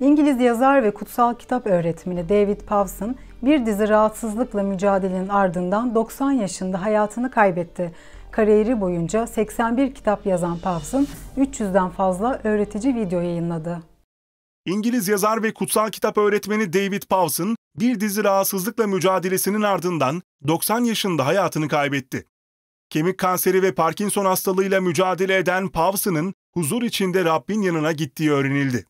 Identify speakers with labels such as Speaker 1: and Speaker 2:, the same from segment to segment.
Speaker 1: İngiliz yazar ve kutsal kitap öğretmeni David Pawson bir dizi rahatsızlıkla mücadelenin ardından 90 yaşında hayatını kaybetti. Kariyeri boyunca 81 kitap yazan Pawson 300'den fazla öğretici video yayınladı.
Speaker 2: İngiliz yazar ve kutsal kitap öğretmeni David Pawson bir dizi rahatsızlıkla mücadelesinin ardından 90 yaşında hayatını kaybetti. Kemik kanseri ve Parkinson hastalığıyla mücadele eden Pawson'ın huzur içinde Rabbin yanına gittiği öğrenildi.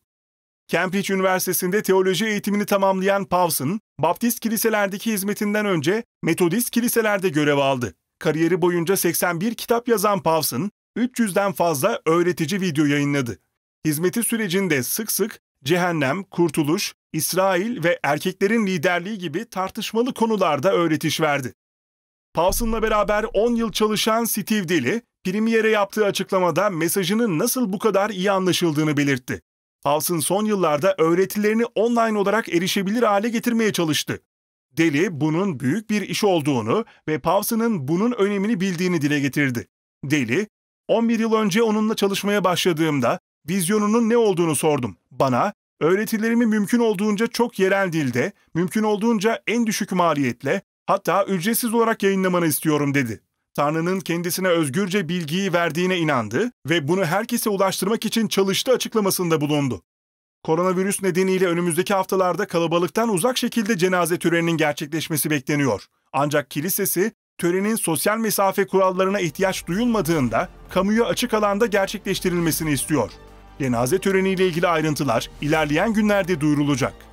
Speaker 2: Cambridge Üniversitesi'nde teoloji eğitimini tamamlayan Pavs'ın, Baptist kiliselerdeki hizmetinden önce Metodist kiliselerde görev aldı. Kariyeri boyunca 81 kitap yazan Pavs'ın, 300'den fazla öğretici video yayınladı. Hizmeti sürecinde sık sık cehennem, kurtuluş, İsrail ve erkeklerin liderliği gibi tartışmalı konularda öğretiş verdi. Pavson'la beraber 10 yıl çalışan Steve Dilley, Premier'e yaptığı açıklamada mesajının nasıl bu kadar iyi anlaşıldığını belirtti. Pulse'ın son yıllarda öğretilerini online olarak erişebilir hale getirmeye çalıştı. Deli bunun büyük bir iş olduğunu ve Pavsı'nın bunun önemini bildiğini dile getirdi. Deli, 11 yıl önce onunla çalışmaya başladığımda vizyonunun ne olduğunu sordum. Bana, öğretilerimi mümkün olduğunca çok yerel dilde, mümkün olduğunca en düşük maliyetle, hatta ücretsiz olarak yayınlamanı istiyorum dedi. Tanrı'nın kendisine özgürce bilgiyi verdiğine inandı ve bunu herkese ulaştırmak için çalıştı açıklamasında bulundu. Koronavirüs nedeniyle önümüzdeki haftalarda kalabalıktan uzak şekilde cenaze töreninin gerçekleşmesi bekleniyor. Ancak kilisesi törenin sosyal mesafe kurallarına ihtiyaç duyulmadığında kamuya açık alanda gerçekleştirilmesini istiyor. Cenaze töreniyle ilgili ayrıntılar ilerleyen günlerde duyurulacak.